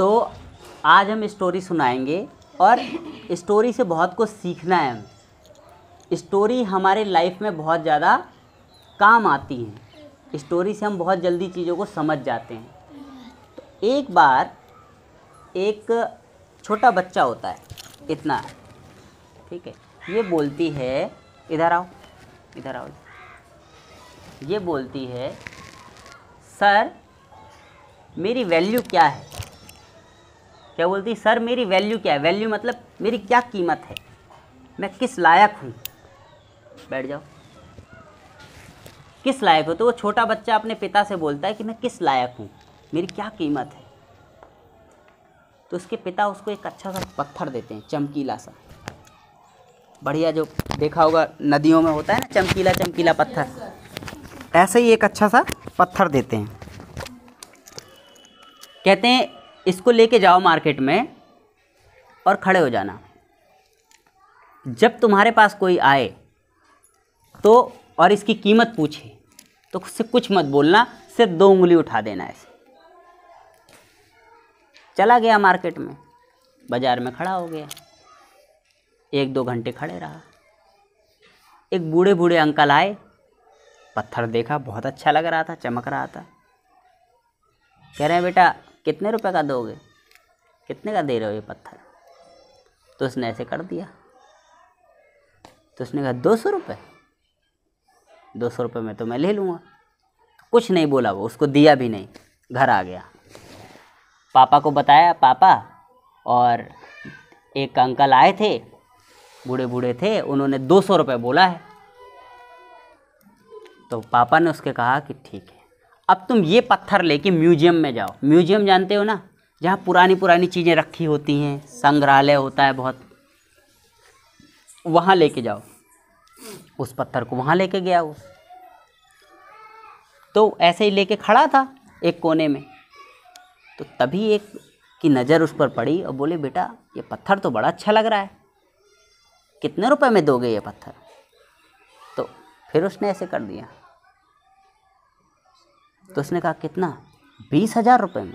तो आज हम स्टोरी सुनाएंगे और स्टोरी से बहुत कुछ सीखना है स्टोरी हमारे लाइफ में बहुत ज़्यादा काम आती है स्टोरी से हम बहुत जल्दी चीज़ों को समझ जाते हैं तो एक बार एक छोटा बच्चा होता है इतना ठीक है ये बोलती है इधर आओ इधर आओ ये बोलती है सर मेरी वैल्यू क्या है क्या बोलती सर मेरी वैल्यू क्या है वैल्यू मतलब मेरी क्या कीमत है मैं किस लायक हूँ बैठ जाओ किस लायक हो तो वो छोटा बच्चा अपने पिता से बोलता है कि मैं किस लायक हूँ मेरी क्या कीमत है तो उसके पिता उसको एक अच्छा सा पत्थर देते हैं चमकीला सा बढ़िया जो देखा होगा नदियों में होता है ना चमकीला चमकीला पत्थर ऐसे ही एक अच्छा सा पत्थर देते हैं कहते हैं इसको लेके जाओ मार्केट में और खड़े हो जाना जब तुम्हारे पास कोई आए तो और इसकी कीमत पूछे तो उससे कुछ मत बोलना सिर्फ दो उंगली उठा देना ऐसे चला गया मार्केट में बाज़ार में खड़ा हो गया एक दो घंटे खड़े रहा एक बूढ़े बूढ़े अंकल आए पत्थर देखा बहुत अच्छा लग रहा था चमक रहा था कह रहे हैं बेटा कितने रुपए का दोगे कितने का दे रहे हो ये पत्थर तो उसने ऐसे कर दिया तो उसने कहा दो सौ रुपये दो सौ रुपये में तो मैं ले लूँगा कुछ नहीं बोला वो उसको दिया भी नहीं घर आ गया पापा को बताया पापा और एक अंकल आए थे बूढ़े बूढ़े थे उन्होंने दो सौ रुपये बोला है तो पापा ने उसके कहा कि ठीक है अब तुम ये पत्थर लेके म्यूजियम में जाओ म्यूजियम जानते हो ना जहाँ पुरानी पुरानी चीज़ें रखी होती हैं संग्रहालय होता है बहुत वहाँ लेके जाओ उस पत्थर को वहाँ लेके गया वो तो ऐसे ही लेके खड़ा था एक कोने में तो तभी एक की नज़र उस पर पड़ी और बोले बेटा ये पत्थर तो बड़ा अच्छा लग रहा है कितने रुपए में दोगे ये पत्थर तो फिर उसने ऐसे कर दिया तो उसने कहा कितना बीस हज़ार रुपये में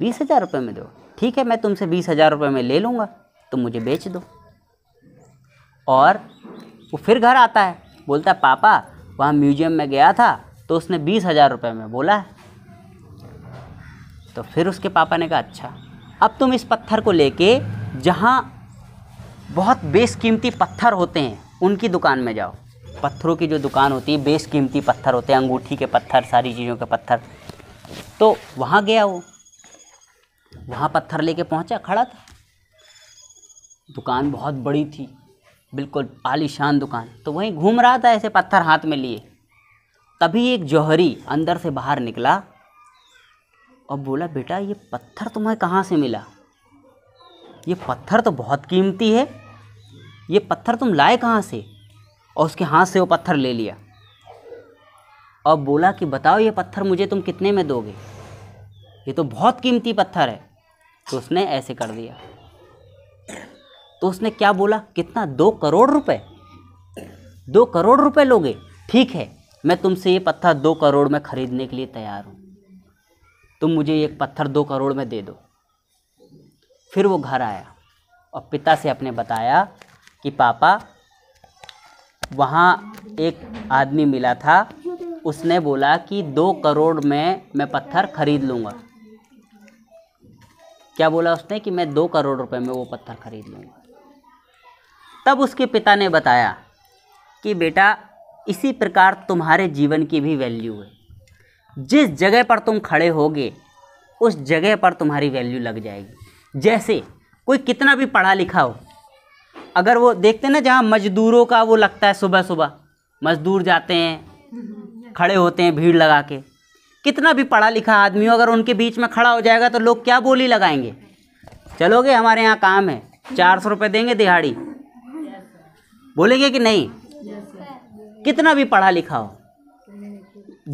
बीस हज़ार रुपये में दो ठीक है मैं तुमसे बीस हज़ार रुपये में ले लूँगा तुम मुझे बेच दो और वो फिर घर आता है बोलता है पापा वहाँ म्यूजियम में गया था तो उसने बीस हज़ार रुपये में बोला है तो फिर उसके पापा ने कहा अच्छा अब तुम इस पत्थर को लेके जहाँ बहुत बेशकीमती पत्थर होते हैं उनकी दुकान में जाओ पत्थरों की जो दुकान होती है कीमती पत्थर होते हैं अंगूठी के पत्थर सारी चीज़ों के पत्थर तो वहाँ गया वो वहाँ पत्थर लेके पहुँचा खड़ा था दुकान बहुत बड़ी थी बिल्कुल आलीशान दुकान तो वहीं घूम रहा था ऐसे पत्थर हाथ में लिए तभी एक जौहरी अंदर से बाहर निकला और बोला बेटा ये पत्थर तुम्हें कहाँ से मिला ये पत्थर तो बहुत कीमती है ये पत्थर तुम लाए कहाँ से और उसके हाथ से वो पत्थर ले लिया और बोला कि बताओ ये पत्थर मुझे तुम कितने में दोगे ये तो बहुत कीमती पत्थर है तो उसने ऐसे कर दिया तो उसने क्या बोला कितना दो करोड़ रुपए दो करोड़ रुपए लोगे ठीक है मैं तुमसे ये पत्थर दो करोड़ में ख़रीदने के लिए तैयार हूँ तुम मुझे ये पत्थर दो करोड़ में दे दो फिर वो घर आया और पिता से अपने बताया कि पापा वहाँ एक आदमी मिला था उसने बोला कि दो करोड़ में मैं पत्थर खरीद लूँगा क्या बोला उसने कि मैं दो करोड़ रुपए में वो पत्थर खरीद लूँगा तब उसके पिता ने बताया कि बेटा इसी प्रकार तुम्हारे जीवन की भी वैल्यू है जिस जगह पर तुम खड़े होगे उस जगह पर तुम्हारी वैल्यू लग जाएगी जैसे कोई कितना भी पढ़ा लिखा हो अगर वो देखते हैं ना जहाँ मजदूरों का वो लगता है सुबह सुबह मजदूर जाते हैं खड़े होते हैं भीड़ लगा के कितना भी पढ़ा लिखा आदमी हो अगर उनके बीच में खड़ा हो जाएगा तो लोग क्या बोली लगाएंगे चलोगे हमारे यहाँ काम है चार सौ रुपये देंगे दिहाड़ी बोलेंगे कि नहीं कितना भी पढ़ा लिखा हो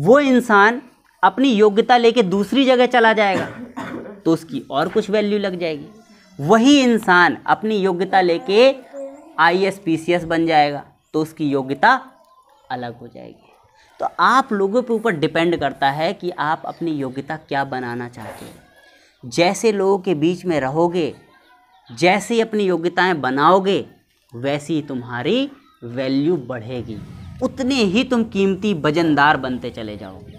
वो इंसान अपनी योग्यता लेके दूसरी जगह चला जाएगा तो उसकी और कुछ वैल्यू लग जाएगी वही इंसान अपनी योग्यता लेके I S P C S बन जाएगा तो उसकी योग्यता अलग हो जाएगी तो आप लोगों के ऊपर डिपेंड करता है कि आप अपनी योग्यता क्या बनाना चाहते हो जैसे लोगों के बीच में रहोगे जैसे अपनी योग्यताएं बनाओगे वैसी तुम्हारी वैल्यू बढ़ेगी उतने ही तुम कीमती वजनदार बनते चले जाओगे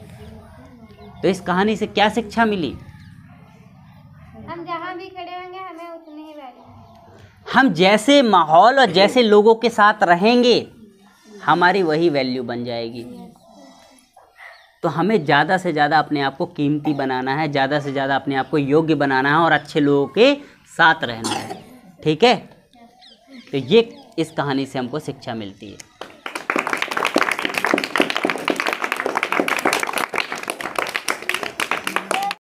तो इस कहानी से क्या शिक्षा मिली हम जैसे माहौल और जैसे लोगों के साथ रहेंगे हमारी वही वैल्यू बन जाएगी तो हमें ज़्यादा से ज़्यादा अपने आप को कीमती बनाना है ज़्यादा से ज़्यादा अपने आप को योग्य बनाना है और अच्छे लोगों के साथ रहना है ठीक है तो ये इस कहानी से हमको शिक्षा मिलती है